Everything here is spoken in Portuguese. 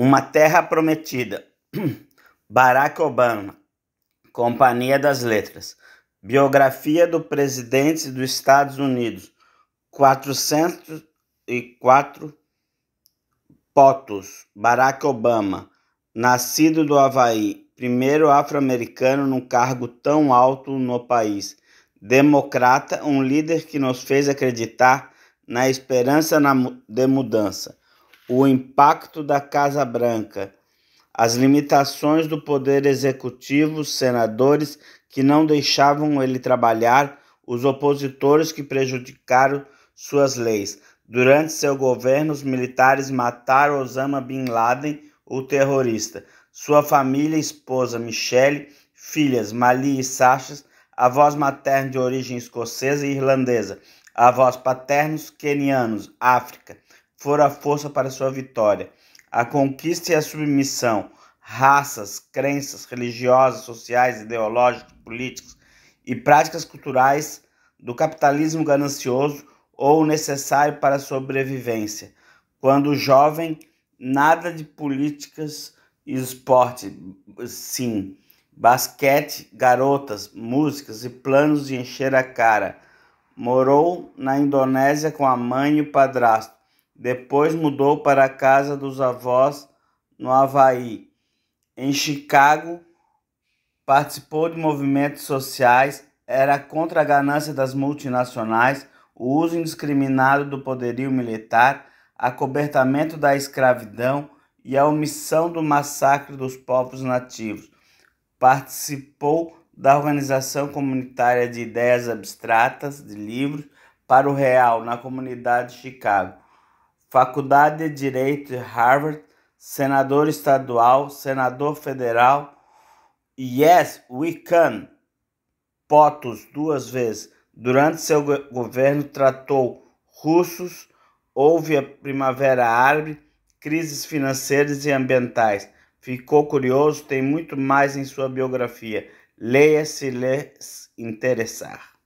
Uma Terra Prometida, Barack Obama, Companhia das Letras, Biografia do Presidente dos Estados Unidos, 404 Potos, Barack Obama, nascido do Havaí, primeiro afro-americano num cargo tão alto no país, democrata, um líder que nos fez acreditar na esperança na, de mudança o impacto da Casa Branca, as limitações do poder executivo, senadores que não deixavam ele trabalhar, os opositores que prejudicaram suas leis. Durante seu governo, os militares mataram Osama Bin Laden, o terrorista, sua família, esposa Michelle, filhas Mali e Sachas, avós maternos de origem escocesa e irlandesa, avós paternos quenianos, África fora a força para sua vitória. A conquista e a submissão, raças, crenças religiosas, sociais, ideológicas, políticas e práticas culturais do capitalismo ganancioso ou necessário para a sobrevivência. Quando jovem, nada de políticas e esporte, sim, basquete, garotas, músicas e planos de encher a cara. Morou na Indonésia com a mãe e o padrasto depois mudou para a casa dos avós no Havaí. Em Chicago, participou de movimentos sociais, era contra a ganância das multinacionais, o uso indiscriminado do poderio militar, acobertamento da escravidão e a omissão do massacre dos povos nativos. Participou da Organização Comunitária de Ideias Abstratas de Livros para o Real na comunidade de Chicago Faculdade de Direito de Harvard, senador estadual, senador federal. Yes, we can. Potos duas vezes. Durante seu governo tratou russos, houve a primavera árabe, crises financeiras e ambientais. Ficou curioso, tem muito mais em sua biografia. Leia se lhe interessar.